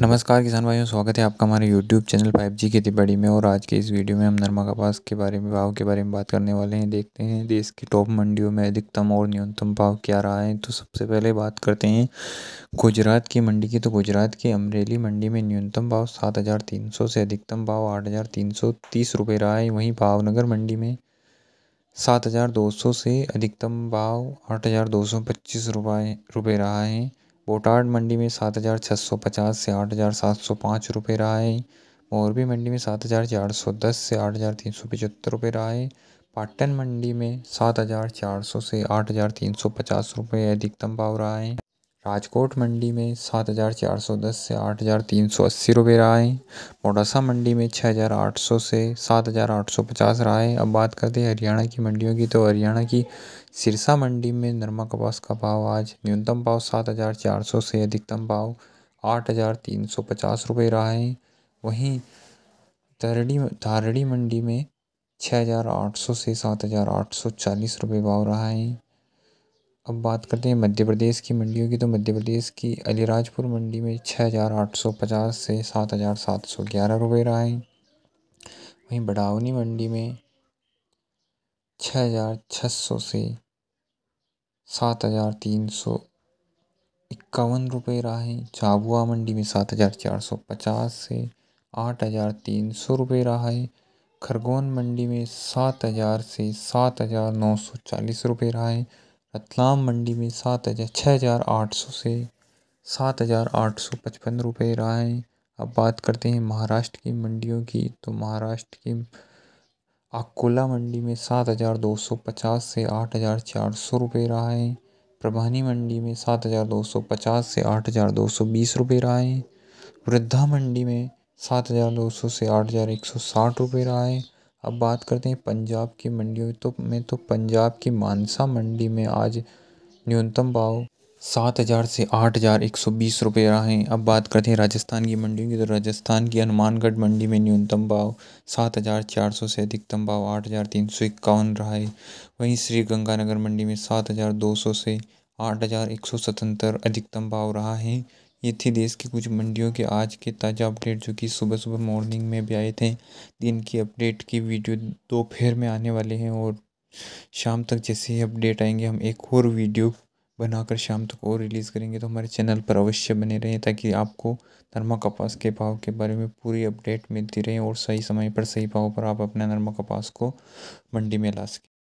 नमस्कार किसान भाइयों स्वागत है आपका हमारे YouTube चैनल फाइव जी खेती बाड़ी में और आज के इस वीडियो में हम नरमा कपास के बारे में भाव के बारे में बात करने वाले हैं देखते हैं देश की टॉप मंडियों में अधिकतम और न्यूनतम भाव क्या रहा है तो सबसे पहले बात करते हैं गुजरात की मंडी की तो गुजरात की अमरेली मंडी में न्यूनतम भाव सात हज़ार तीन सौ से अधिकतम भाव आठ हज़ार तीन सौ तीस रुपये रहा है वहीं भावनगर मंडी में सात हज़ार दो सौ से अधिकतम भाव आठ हज़ार दो सौ पच्चीस रुपये रहा है बोटाड मंडी में सात हज़ार छः सौ पचास से आठ हज़ार सात सौ पाँच रुपये रहा है मोरबी मंडी में सात हज़ार चार सौ दस से आठ हज़ार तीन सौ पचहत्तर रुपये रहा है पाटन मंडी में सात हज़ार चार सौ से आठ हज़ार तीन सौ पचास रुपये अधिकतम भाव रहा है राजकोट मंडी में सात हज़ार चार सौ दस से आठ हज़ार तीन सौ अस्सी रुपये रहा है मोडासा मंडी में छः हज़ार आठ सौ से सात हज़ार आठ सौ पचास रहा है अब बात करते हैं हरियाणा की मंडियों की तो हरियाणा की सिरसा मंडी में नरमा कपास का भाव आज न्यूनतम भाव सात हज़ार चार सौ से अधिकतम भाव आठ हज़ार तीन सौ पचास रुपये रहा है वहीं धरड़ी धारड़ी मंडी में छः हज़ार आठ सौ से सात हज़ार आठ सौ चालीस रुपये भाव रहा है अब बात करते हैं मध्य प्रदेश की मंडियों की तो मध्य प्रदेश की अलीराजपुर मंडी में छः हज़ार आठ सौ पचास से सात हज़ार सात सौ ग्यारह रुपये रहा है वहीं बड़ावनी मंडी में छः हज़ार छः सौ से सात हज़ार तीन सौ इक्यावन रुपये रहा है झाबुआ मंडी में सात हज़ार चार सौ पचास से आठ हज़ार तीन सौ रुपये रहा है खरगोन मंडी में सात हज़ार से सात हज़ार नौ सौ चालीस रुपये रहा है रतलाम मंडी में सात हज़ार छः हज़ार आठ सौ से सात हज़ार आठ सौ पचपन रुपये रहा है अब बात करते हैं महाराष्ट्र की मंडियों की तो महाराष्ट्र की अकोला मंडी में सात हज़ार दो सौ पचास से आठ हज़ार चार सौ रुपये रहा है प्रभानी मंडी में सात हज़ार दो सौ पचास से आठ हज़ार दो सौ बीस रुपये रहा है वृद्धा मंडी में सात हज़ार दो सौ से आठ हज़ार एक सौ साठ रुपये रहा है अब बात करते हैं पंजाब की मंडियों तो में तो पंजाब की मानसा मंडी में आज न्यूनतम भाव सात हज़ार से आठ हज़ार एक सौ बीस रुपये रहा है अब बात करते हैं राजस्थान की मंडियों की तो राजस्थान की हनुमानगढ़ मंडी में न्यूनतम भाव सात हज़ार चार सौ से अधिकतम भाव आठ हज़ार तीन सौ इक्यावन रहा है वहीं श्री गंगानगर मंडी में सात हज़ार दो सौ से आठ हज़ार एक सौ सतहत्तर अधिकतम भाव रहा है ये थी देश की कुछ मंडियों के आज के ताज़ा अपडेट जो कि सुबह सुबह मॉर्निंग में भी आए थे दिन की अपडेट की वीडियो दोपहर में आने वाले हैं और शाम तक जैसे ही अपडेट आएंगे हम एक और वीडियो बनाकर शाम तक और रिलीज़ करेंगे तो हमारे चैनल पर अवश्य बने रहें ताकि आपको नरमा कपास के भाव के बारे में पूरी अपडेट मिलती रहे और सही समय पर सही भाव पर आप अपने नरमा कपास को मंडी में ला सकें